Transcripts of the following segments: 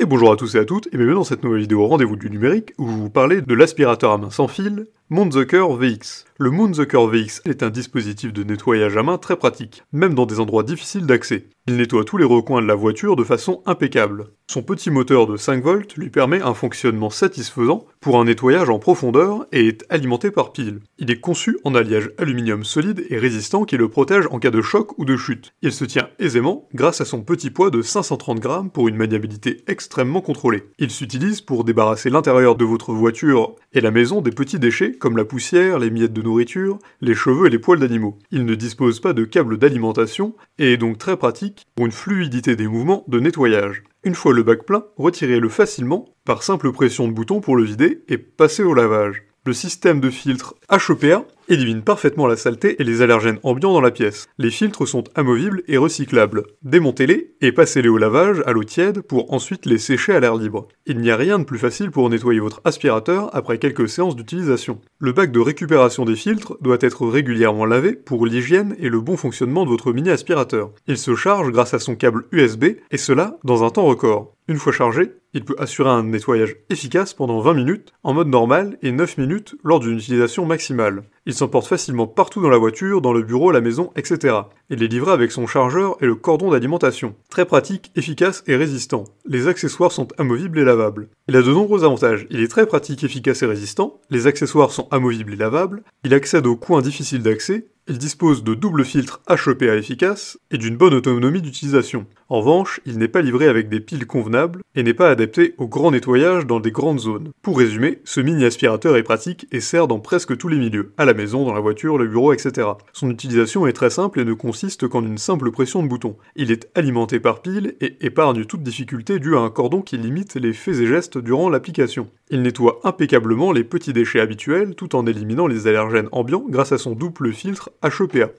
Et bonjour à tous et à toutes, et bienvenue dans cette nouvelle vidéo Rendez-vous du numérique où je vous parlez de l'aspirateur à main sans fil Moonzucker VX. Le Moonzucker VX est un dispositif de nettoyage à main très pratique, même dans des endroits difficiles d'accès. Il nettoie tous les recoins de la voiture de façon impeccable. Son petit moteur de 5 volts lui permet un fonctionnement satisfaisant pour un nettoyage en profondeur et est alimenté par pile. Il est conçu en alliage aluminium solide et résistant qui le protège en cas de choc ou de chute. Il se tient aisément grâce à son petit poids de 530 grammes pour une maniabilité extrêmement contrôlée. Il s'utilise pour débarrasser l'intérieur de votre voiture et la maison des petits déchets comme la poussière, les miettes de nourriture, les cheveux et les poils d'animaux. Il ne dispose pas de câble d'alimentation et est donc très pratique pour une fluidité des mouvements de nettoyage. Une fois le bac plein, retirez-le facilement par simple pression de bouton pour le vider et passez au lavage. Le système de filtre HEPA élimine parfaitement la saleté et les allergènes ambiants dans la pièce. Les filtres sont amovibles et recyclables. Démontez-les et passez-les au lavage à l'eau tiède pour ensuite les sécher à l'air libre. Il n'y a rien de plus facile pour nettoyer votre aspirateur après quelques séances d'utilisation. Le bac de récupération des filtres doit être régulièrement lavé pour l'hygiène et le bon fonctionnement de votre mini aspirateur. Il se charge grâce à son câble USB et cela dans un temps record. Une fois chargé, il peut assurer un nettoyage efficace pendant 20 minutes en mode normal et 9 minutes lors d'une utilisation maximale. Il s'emporte facilement partout dans la voiture, dans le bureau, la maison, etc. Il est livré avec son chargeur et le cordon d'alimentation. Très pratique, efficace et résistant. Les accessoires sont amovibles et lavables. Il a de nombreux avantages. Il est très pratique, efficace et résistant. Les accessoires sont amovibles et lavables. Il accède aux coins difficiles d'accès. Il dispose de doubles filtres HEPA efficaces et d'une bonne autonomie d'utilisation. En revanche, il n'est pas livré avec des piles convenables et n'est pas adapté au grand nettoyage dans des grandes zones. Pour résumer, ce mini aspirateur est pratique et sert dans presque tous les milieux, à la maison, dans la voiture, le bureau, etc. Son utilisation est très simple et ne consiste qu'en une simple pression de bouton. Il est alimenté par piles et épargne toute difficulté due à un cordon qui limite les faits et gestes durant l'application. Il nettoie impeccablement les petits déchets habituels tout en éliminant les allergènes ambiants grâce à son double filtre E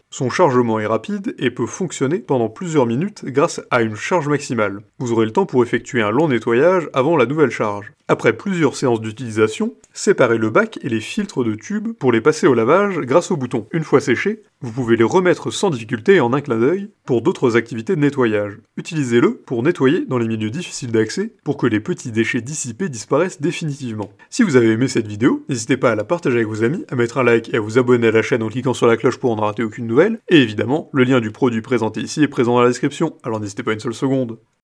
Son chargement est rapide et peut fonctionner pendant plusieurs minutes grâce à une charge maximale. Vous aurez le temps pour effectuer un long nettoyage avant la nouvelle charge. Après plusieurs séances d'utilisation, séparez le bac et les filtres de tube pour les passer au lavage grâce au bouton. Une fois séchés, vous pouvez les remettre sans difficulté en un clin d'œil pour d'autres activités de nettoyage. Utilisez-le pour nettoyer dans les milieux difficiles d'accès pour que les petits déchets dissipés disparaissent définitivement. Si vous avez aimé cette vidéo, n'hésitez pas à la partager avec vos amis, à mettre un like et à vous abonner à la chaîne en cliquant sur la cloche pour ne rater aucune nouvelle. Et évidemment, le lien du produit présenté ici est présent dans la description, alors n'hésitez pas une seule seconde.